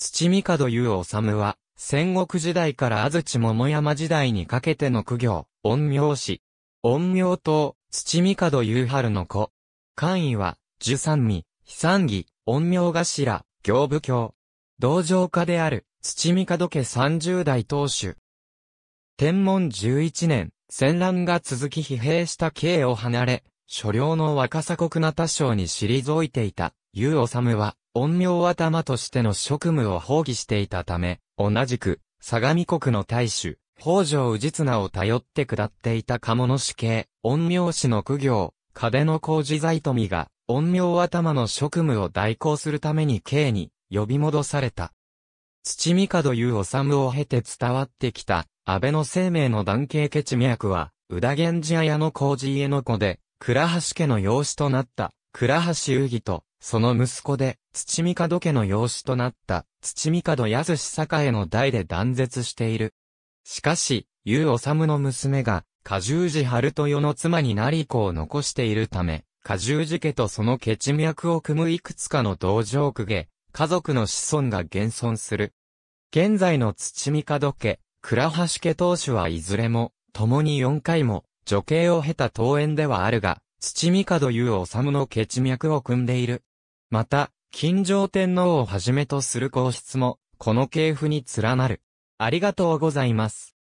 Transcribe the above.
土帝門を治は、戦国時代から安土桃山時代にかけての苦行、陰陽師。陰陽島、土門夕春の子。官位は、十三味、悲三義、陰陽頭、行部教。道場家である、土門家三十代当主。天文十一年、戦乱が続き疲弊した刑を離れ、所領の若狭国な多省に退いていた、湯治は、陰陽頭としての職務を放棄していたため、同じく、相模国の大主、北条氏綱を頼って下っていた鴨の死刑、陰陽師の苦行、金の工事財富が、陰陽頭の職務を代行するために刑に呼び戻された。土帝いう治を経て伝わってきた、安倍の生命の男系血脈は、宇田源氏綾の工事家の子で、倉橋家の養子となった、倉橋宇義と、その息子で、土門家の養子となった、土門安志栄の代で断絶している。しかし、ゆうおさむの娘が、加重寺春豊の妻になり子を残しているため、加重寺家とそのケチ脈を組むいくつかの道場区下、家族の子孫が現存する。現在の土門家、倉橋家当主はいずれも、共に4回も、女系を経た桃園ではあるが、土帝ゆうおさむのケチ脈を組んでいる。また、金城天皇をはじめとする皇室も、この系譜に連なる。ありがとうございます。